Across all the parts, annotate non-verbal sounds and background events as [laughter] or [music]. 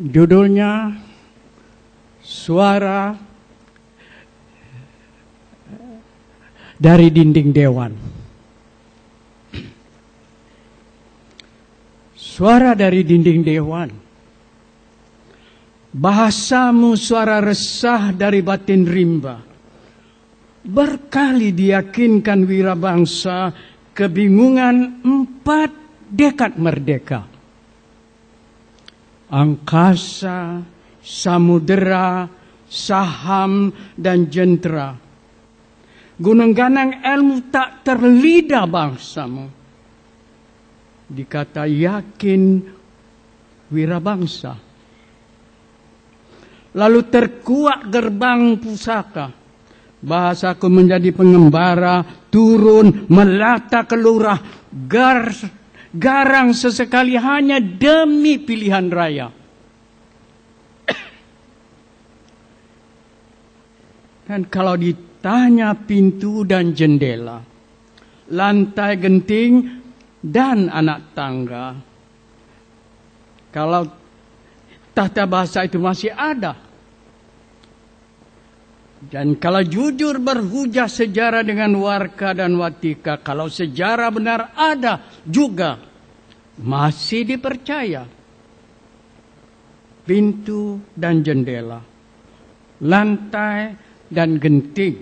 judulnya suara dari dinding dewan suara dari dinding dewan bahasamu suara resah dari batin rimba berkali diyakinkan wirabangsa kebingungan empat dekat merdeka angkasa, samudera, saham dan jentera. Gunung ganang ilmu tak terlidah bangsamu. Dikata yakin wira bangsa. Lalu terkuak gerbang pusaka. Bahasaku menjadi pengembara turun melata kelurah gar garang sesekali hanya demi pilihan raya. Dan kalau ditanya pintu dan jendela, lantai genting dan anak tangga, kalau tahta bahasa itu masih ada, dan kalau jujur berhujah sejarah dengan warga dan watika, kalau sejarah benar ada juga, masih dipercaya. Pintu dan jendela, lantai dan genting,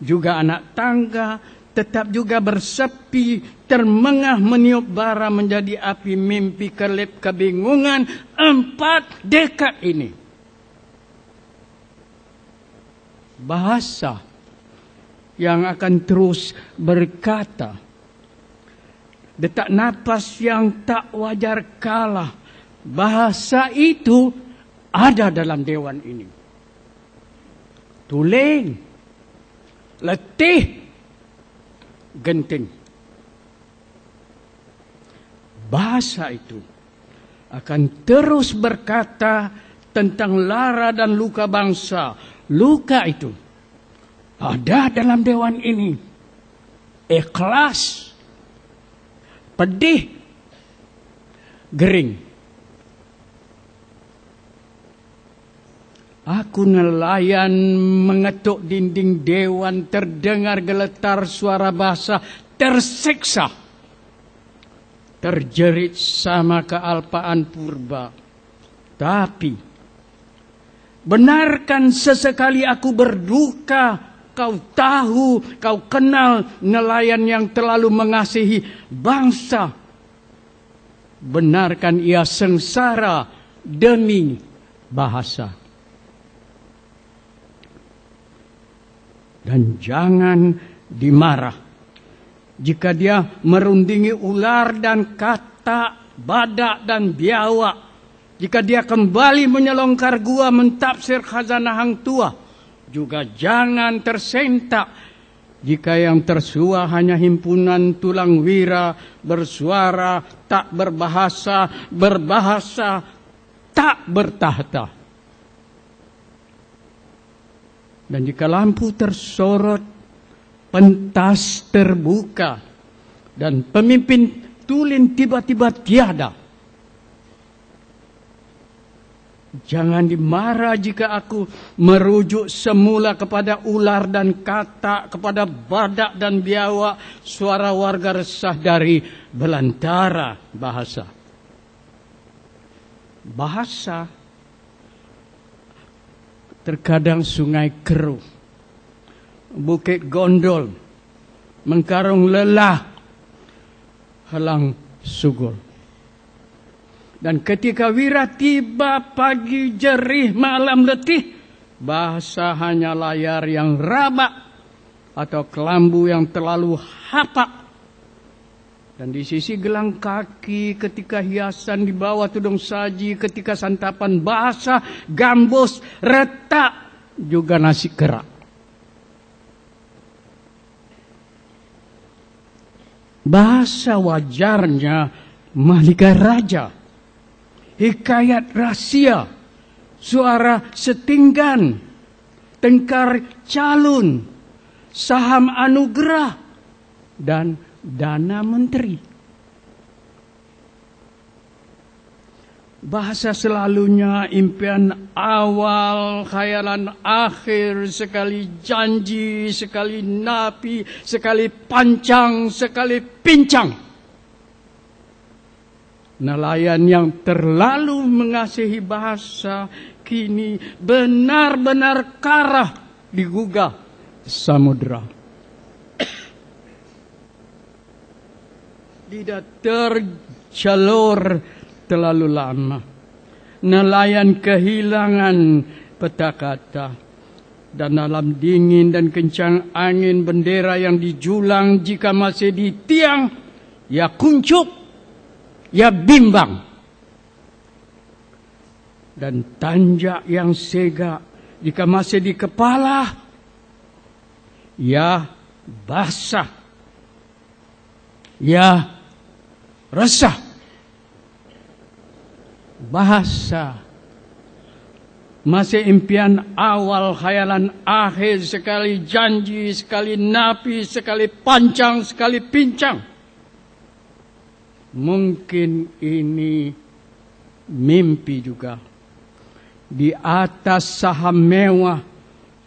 juga anak tangga tetap juga bersepi, termengah meniup bara menjadi api mimpi kelip kebingungan empat dekat ini. bahasa yang akan terus berkata. Detak nafas yang tak wajar kalah. Bahasa itu ada dalam dewan ini. Tuleng. Letih. Genting. Bahasa itu akan terus berkata tentang lara dan luka bangsa luka itu ada dalam dewan ini ikhlas pedih gering Aku nelayan mengetuk dinding dewan terdengar geletar suara bahasa tersiksa terjerit sama kealpaan purba tapi Benarkan sesekali aku berduka. Kau tahu, kau kenal nelayan yang terlalu mengasihi bangsa. Benarkan ia sengsara demi bahasa. Dan jangan dimarah. Jika dia merundingi ular dan katak, badak dan biawak jika dia kembali menyelongkar gua mentafsir khazanah hang tua juga jangan tersentak jika yang tersua hanya himpunan tulang wira bersuara tak berbahasa berbahasa tak bertahta dan jika lampu tersorot pentas terbuka dan pemimpin tulin tiba-tiba tiada -tiba Jangan dimarah jika aku merujuk semula kepada ular dan katak, kepada badak dan biawak, suara warga resah dari belantara bahasa. Bahasa terkadang sungai keruh, bukit gondol, mengkarung lelah, helang sugol. Dan ketika wira tiba pagi jerih malam letih, bahasa hanya layar yang rabak atau kelambu yang terlalu hapak. Dan di sisi gelang kaki ketika hiasan di bawah tudung saji, ketika santapan bahasa, gambus, retak, juga nasi kerak. Bahasa wajarnya Malika Raja. Raja hikayat rahsia, suara setinggan, tengkar calon, saham anugerah, dan dana menteri. Bahasa selalunya impian awal, khayalan akhir, sekali janji, sekali napi, sekali pancang, sekali pincang. Nelayan yang terlalu mengasihi bahasa kini benar-benar karah digugah samudra. [coughs] Tidak terjalur terlalu lama. Nelayan kehilangan peta kata. Dan dalam dingin dan kencang angin bendera yang dijulang jika masih di tiang. Ya kuncuk ia bimbang dan tanjak yang segak jika masih di kepala ia basah ia resah bahasa masih impian awal khayalan akhir sekali janji sekali napi sekali pancang sekali pincang mungkin ini mimpi juga. Di atas saham mewah,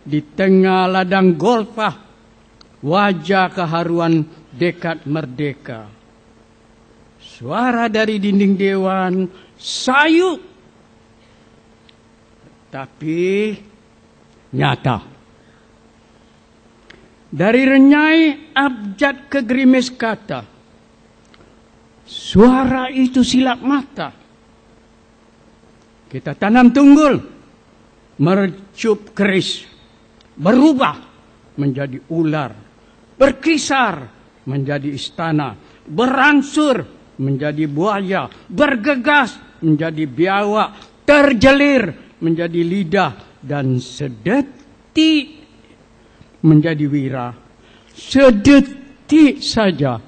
di tengah ladang golfah, wajah keharuan dekat merdeka. Suara dari dinding dewan sayup. Tapi nyata. Dari renyai abjad kegrimis kata. Suara itu silap mata. Kita tanam tunggul. Mercup keris. Berubah menjadi ular. Berkisar menjadi istana. Beransur menjadi buaya. Bergegas menjadi biawak. Terjelir menjadi lidah. Dan sedetik menjadi wira. Sedetik saja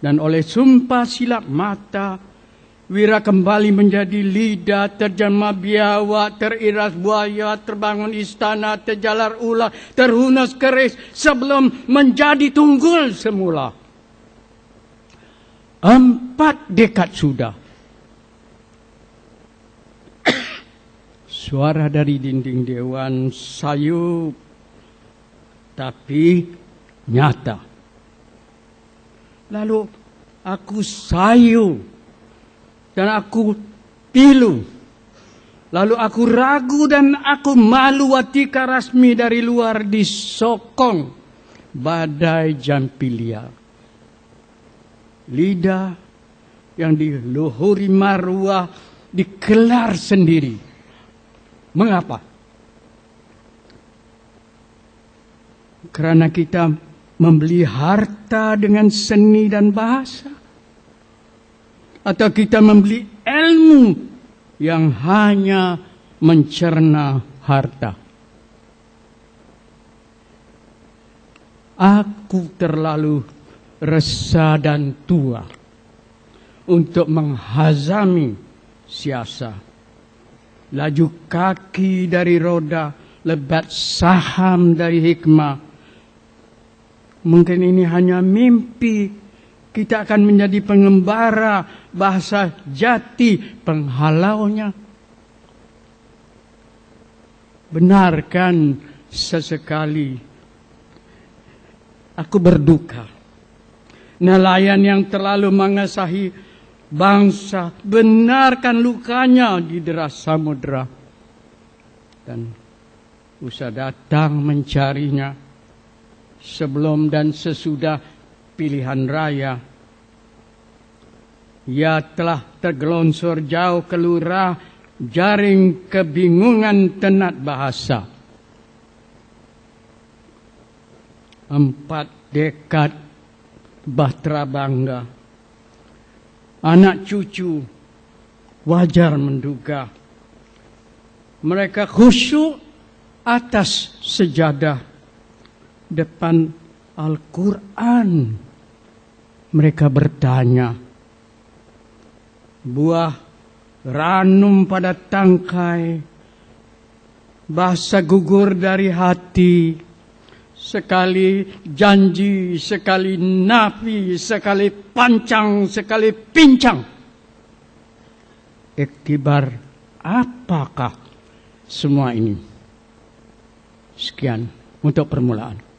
dan oleh sumpah silap mata Wira kembali menjadi lidah, terjama biawa teriras buaya, terbangun istana, terjalar ular, terhunus keris sebelum menjadi tunggul semula. Empat dekat sudah. [coughs] Suara dari dinding dewan sayup, tapi nyata. Lalu aku sayu dan aku pilu. Lalu aku ragu dan aku malu watika rasmi dari luar disokong badai jampilia. Lidah yang diluhuri marwah dikelar sendiri. Mengapa? Kerana kita membeli harta dengan seni dan bahasa atau kita membeli ilmu yang hanya mencerna harta aku terlalu resah dan tua untuk menghazami siasa laju kaki dari roda lebat saham dari hikmah Mungkin ini hanya mimpi. Kita akan menjadi pengembara bahasa jati penghalaunya. Benarkan sesekali. Aku berduka. Nelayan yang terlalu mengesahi bangsa. Benarkan lukanya di deras samudera. Dan usah datang mencarinya. Mencarinya sebelum dan sesudah pilihan raya. Ia telah tergelonsor jauh ke lurah jaring kebingungan tenat bahasa. Empat dekad bahtera bangga. Anak cucu wajar menduga. Mereka khusyuk atas sejadah depan Al-Quran Mereka bertanya Buah ranum pada tangkai Bahasa gugur dari hati Sekali janji, sekali nafi, sekali pancang, sekali pincang Iktibar apakah semua ini? Sekian untuk permulaan.